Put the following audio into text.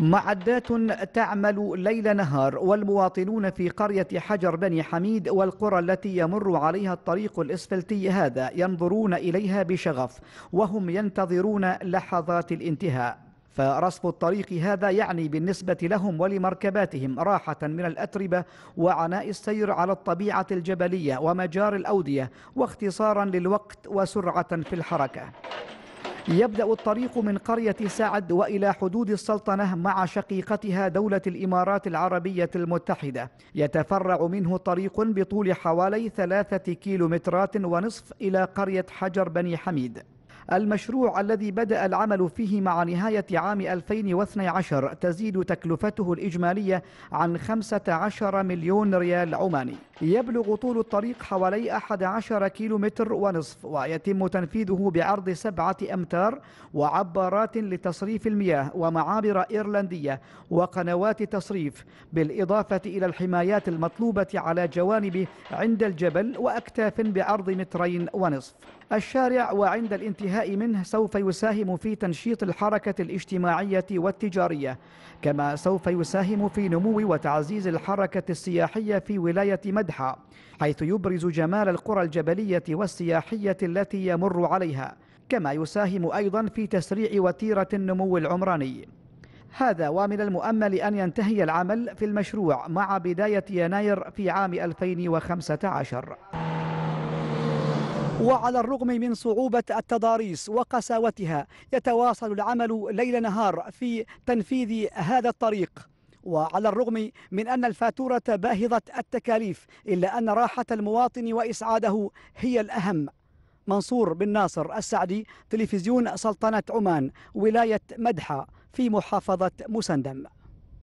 معدات تعمل ليل نهار والمواطنون في قرية حجر بني حميد والقرى التي يمر عليها الطريق الإسفلتي هذا ينظرون إليها بشغف وهم ينتظرون لحظات الانتهاء فرصف الطريق هذا يعني بالنسبة لهم ولمركباتهم راحة من الأتربة وعناء السير على الطبيعة الجبلية ومجار الأودية واختصارا للوقت وسرعة في الحركة يبدأ الطريق من قرية سعد وإلى حدود السلطنة مع شقيقتها دولة الإمارات العربية المتحدة يتفرع منه طريق بطول حوالي ثلاثة كيلومترات ونصف إلى قرية حجر بني حميد المشروع الذي بدأ العمل فيه مع نهاية عام 2012 تزيد تكلفته الإجمالية عن 15 مليون ريال عماني يبلغ طول الطريق حوالي 11 كيلو متر ونصف ويتم تنفيذه بعرض سبعة أمتار وعبارات لتصريف المياه ومعابر إيرلندية وقنوات تصريف بالإضافة إلى الحمايات المطلوبة على جوانبه عند الجبل وأكتاف بعرض مترين ونصف الشارع وعند الانتهاء منه سوف يساهم في تنشيط الحركة الاجتماعية والتجارية كما سوف يساهم في نمو وتعزيز الحركة السياحية في ولاية مدح الأضحى حيث يبرز جمال القرى الجبلية والسياحية التي يمر عليها كما يساهم أيضا في تسريع وتيرة النمو العمراني هذا ومن المؤمل أن ينتهي العمل في المشروع مع بداية يناير في عام 2015 وعلى الرغم من صعوبة التضاريس وقساوتها يتواصل العمل ليل نهار في تنفيذ هذا الطريق وعلى الرغم من أن الفاتورة باهظة التكاليف إلا أن راحة المواطن وإسعاده هي الأهم منصور بن ناصر السعدي تلفزيون سلطنة عمان ولاية مدحة في محافظة مسندم